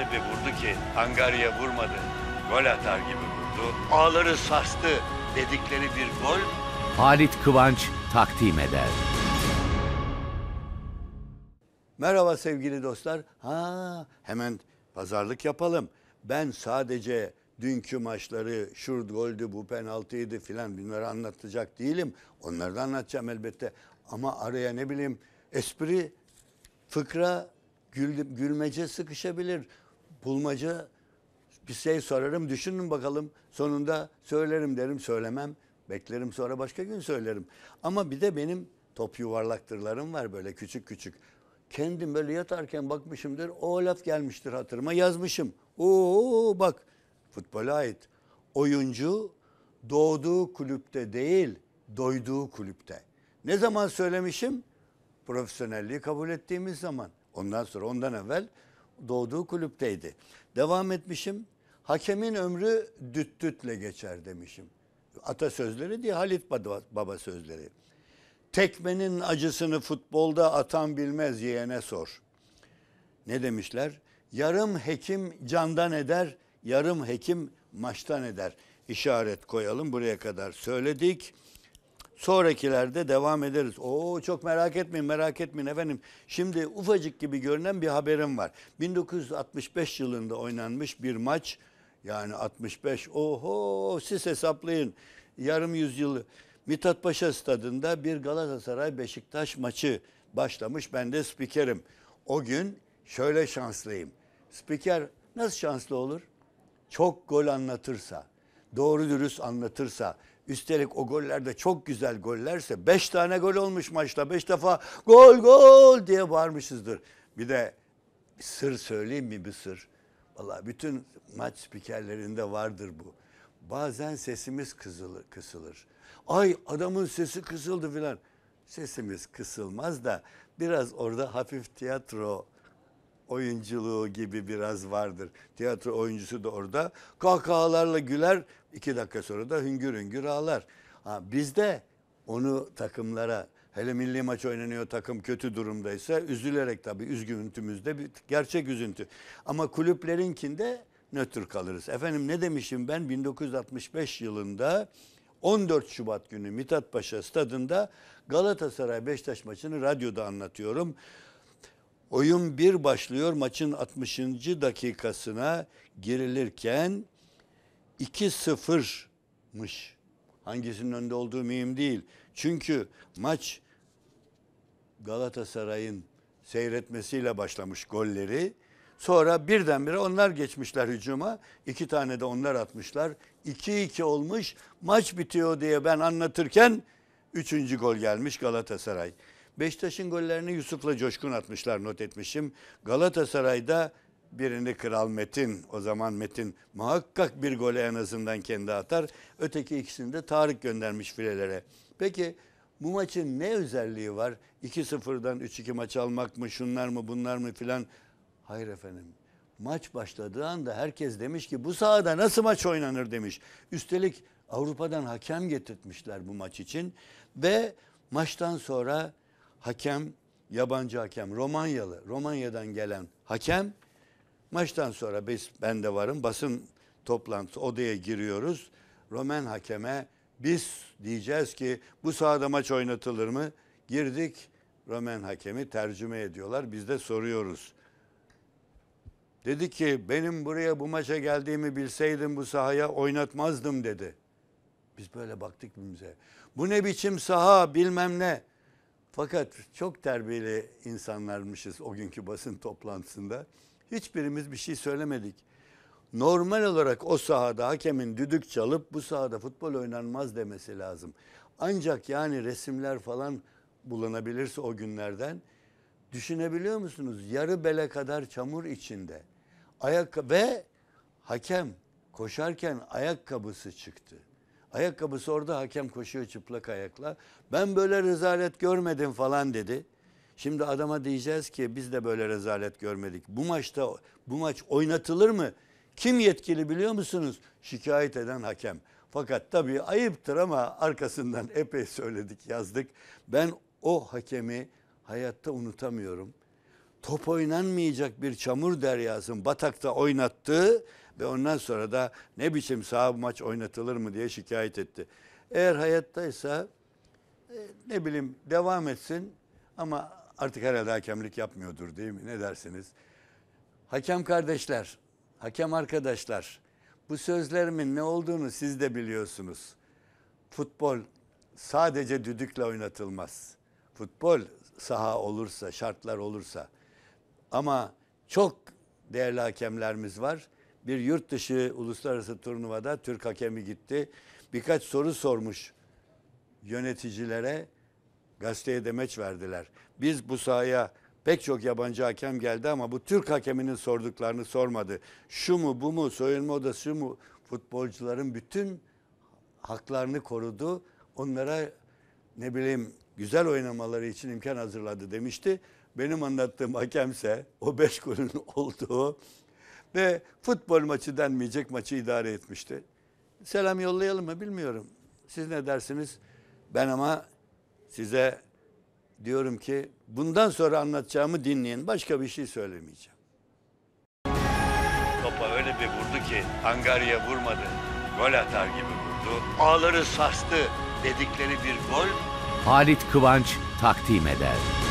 öyle bir vurdu ki Angarya vurmadı. Gol atar gibi vurdu. Ağları sastı, dedikleri bir gol. Halit Kıvanç takdim eder. Merhaba sevgili dostlar. Ha hemen pazarlık yapalım. Ben sadece dünkü maçları şu goldü bu penaltıydı filan bunları anlatacak değilim. Onları da anlatacağım elbette. Ama araya ne bileyim espri, fıkra, gül, gülmece sıkışabilir bulmaca bir şey sorarım düşünün bakalım sonunda söylerim derim söylemem beklerim sonra başka gün söylerim. Ama bir de benim top yuvarlaktırlarım var böyle küçük küçük. Kendim böyle yatarken bakmışımdır o laf gelmiştir hatırıma yazmışım. Oo bak futbola ait oyuncu doğduğu kulüpte değil doyduğu kulüpte. Ne zaman söylemişim? Profesyonelliği kabul ettiğimiz zaman. Ondan sonra ondan evvel doğduğu kulüpteydi. Devam etmişim. Hakemin ömrü düt dütle geçer demişim. Ata sözleri diye Halit Baba sözleri. Tekmenin acısını futbolda atan bilmez yeğene sor. Ne demişler? Yarım hekim candan eder, yarım hekim maçtan eder. İşaret koyalım buraya kadar söyledik sonrakilerde devam ederiz. Oo çok merak etmeyin merak etmeyin efendim. Şimdi ufacık gibi görünen bir haberim var. 1965 yılında oynanmış bir maç. Yani 65 oho siz hesaplayın. Yarım yüzyılı Mithat Paşa stadında bir Galatasaray Beşiktaş maçı başlamış. Ben de spikerim. O gün şöyle şanslıyım. Spiker nasıl şanslı olur? Çok gol anlatırsa, doğru dürüst anlatırsa, Üstelik o goller de çok güzel gollerse beş tane gol olmuş maçta. Beş defa gol gol diye bağırmışızdır. Bir de sır söyleyeyim mi bir sır? Valla bütün maç spikerlerinde vardır bu. Bazen sesimiz kızılır, kısılır. Ay adamın sesi kısıldı filan. Sesimiz kısılmaz da biraz orada hafif tiyatro oyunculuğu gibi biraz vardır. Tiyatro oyuncusu da orada kahkahalarla güler İki dakika sonra da hüngür hüngür ağlar. Ha, biz onu takımlara hele milli maç oynanıyor takım kötü durumdaysa üzülerek tabii üzgüntümüzde bir gerçek üzüntü. Ama kulüplerinkinde nötr kalırız. Efendim ne demişim ben 1965 yılında 14 Şubat günü Mithat Paşa stadında Galatasaray Beşiktaş maçını radyoda anlatıyorum. Oyun bir başlıyor maçın 60. dakikasına girilirken 2-0'mış. Hangisinin önde olduğu mühim değil. Çünkü maç Galatasaray'ın seyretmesiyle başlamış golleri. Sonra birdenbire onlar geçmişler hücuma. İki tane de onlar atmışlar. 2-2 olmuş. Maç bitiyor diye ben anlatırken üçüncü gol gelmiş Galatasaray. Beşiktaş'ın gollerini Yusuf'la Coşkun atmışlar not etmişim. Galatasaray'da Birini Kral Metin, o zaman Metin muhakkak bir gole en azından kendi atar. Öteki ikisini de Tarık göndermiş filelere. Peki bu maçın ne özelliği var? 2-0'dan 3-2 maç almak mı, şunlar mı, bunlar mı filan? Hayır efendim. Maç başladığı anda herkes demiş ki bu sahada nasıl maç oynanır demiş. Üstelik Avrupa'dan hakem getirtmişler bu maç için. Ve maçtan sonra hakem, yabancı hakem, Romanyalı, Romanya'dan gelen hakem Maçtan sonra biz ben de varım basın toplantısı odaya giriyoruz. Romen hakeme biz diyeceğiz ki bu sahada maç oynatılır mı? Girdik Romen hakemi tercüme ediyorlar. Biz de soruyoruz. Dedi ki benim buraya bu maça geldiğimi bilseydim bu sahaya oynatmazdım dedi. Biz böyle baktık birbirimize. Bu ne biçim saha bilmem ne. Fakat çok terbiyeli insanlarmışız o günkü basın toplantısında. Hiçbirimiz bir şey söylemedik. Normal olarak o sahada hakemin düdük çalıp bu sahada futbol oynanmaz demesi lazım. Ancak yani resimler falan bulanabilirse o günlerden düşünebiliyor musunuz? Yarı bele kadar çamur içinde. Ayak ve hakem koşarken ayakkabısı çıktı. Ayakkabısı orada hakem koşuyor çıplak ayakla. Ben böyle rezalet görmedim falan dedi. Şimdi adama diyeceğiz ki biz de böyle rezalet görmedik. Bu maçta bu maç oynatılır mı? Kim yetkili biliyor musunuz? Şikayet eden hakem. Fakat tabii ayıptır ama arkasından epey söyledik, yazdık. Ben o hakemi hayatta unutamıyorum. Top oynanmayacak bir çamur deryasın batakta oynattı ve ondan sonra da ne biçim sağ maç oynatılır mı diye şikayet etti. Eğer hayattaysa e, ne bileyim devam etsin ama Artık herhalde hakemlik yapmıyordur değil mi? Ne dersiniz? Hakem kardeşler, hakem arkadaşlar, bu sözlerimin ne olduğunu siz de biliyorsunuz. Futbol sadece düdükle oynatılmaz. Futbol saha olursa, şartlar olursa. Ama çok değerli hakemlerimiz var. Bir yurt dışı uluslararası turnuvada Türk hakemi gitti. Birkaç soru sormuş yöneticilere gazeteye demeç verdiler. Biz bu sahaya pek çok yabancı hakem geldi ama bu Türk hakeminin sorduklarını sormadı. Şu mu bu mu soyunma odası mu futbolcuların bütün haklarını korudu. Onlara ne bileyim güzel oynamaları için imkan hazırladı demişti. Benim anlattığım hakemse o beş golün olduğu ve futbol maçı denmeyecek maçı idare etmişti. Selam yollayalım mı bilmiyorum. Siz ne dersiniz? Ben ama size diyorum ki bundan sonra anlatacağımı dinleyin. Başka bir şey söylemeyeceğim. Topa öyle bir vurdu ki Angarya vurmadı. Gol atar gibi vurdu. Ağları sarstı dedikleri bir gol. Halit Kıvanç takdim eder.